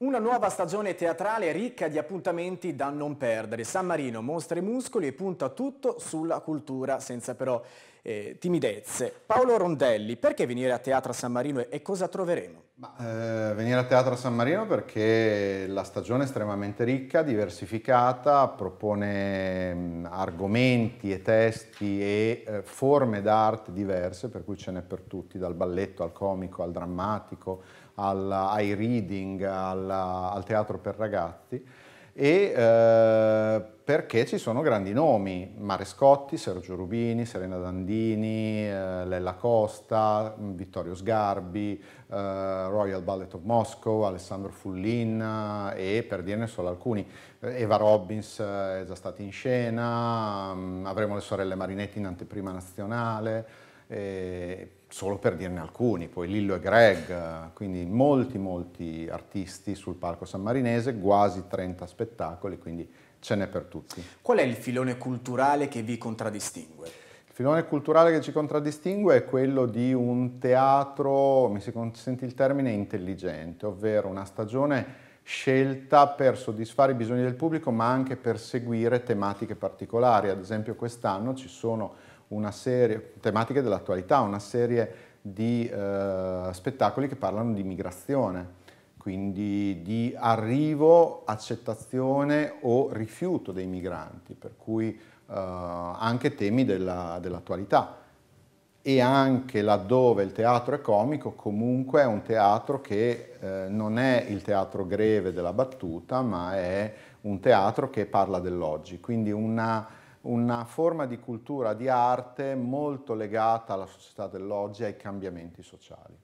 Una nuova stagione teatrale ricca di appuntamenti da non perdere. San Marino mostra i muscoli e punta tutto sulla cultura, senza però eh, timidezze. Paolo Rondelli, perché venire a Teatro San Marino e cosa troveremo? Ma, eh, venire a Teatro San Marino perché la stagione è estremamente ricca, diversificata, propone mh, mm, argomenti e testi e eh, forme d'arte diverse, per cui ce n'è per tutti, dal balletto al comico, al drammatico, al, ai reading, alla, al teatro per ragazzi e eh, perché ci sono grandi nomi, Mare Scotti, Sergio Rubini, Serena Dandini, eh, Lella Costa, mm, Vittorio Sgarbi, eh, Royal Ballet of Moscow, Alessandro Fullin eh, e per dirne solo alcuni, eh, Eva Robbins eh, è già stata in scena, mm, avremo le sorelle Marinetti in anteprima nazionale, solo per dirne alcuni, poi Lillo e Greg, eh, quindi molti molti artisti sul palco sammarinese, quasi 30 spettacoli, quindi ce n'è per tutti. Qual è il filone culturale che vi contraddistingue? Il filone culturale che ci contraddistingue è quello di un teatro, mi si consente il termine, intelligente, ovvero una stagione scelta per soddisfare i bisogni del pubblico ma anche per seguire tematiche particolari. Ad esempio quest'anno ci sono una serie, tematiche dell'attualità, una serie di eh, spettacoli che parlano di migrazione, quindi di arrivo, accettazione o rifiuto dei migranti, per cui eh, anche temi dell'attualità. e anche laddove il teatro è comico, comunque è un teatro che eh, non è il teatro greve della battuta, ma è un teatro che parla dell'oggi, quindi una una forma di cultura, di arte molto legata alla società dell'oggi e ai cambiamenti sociali.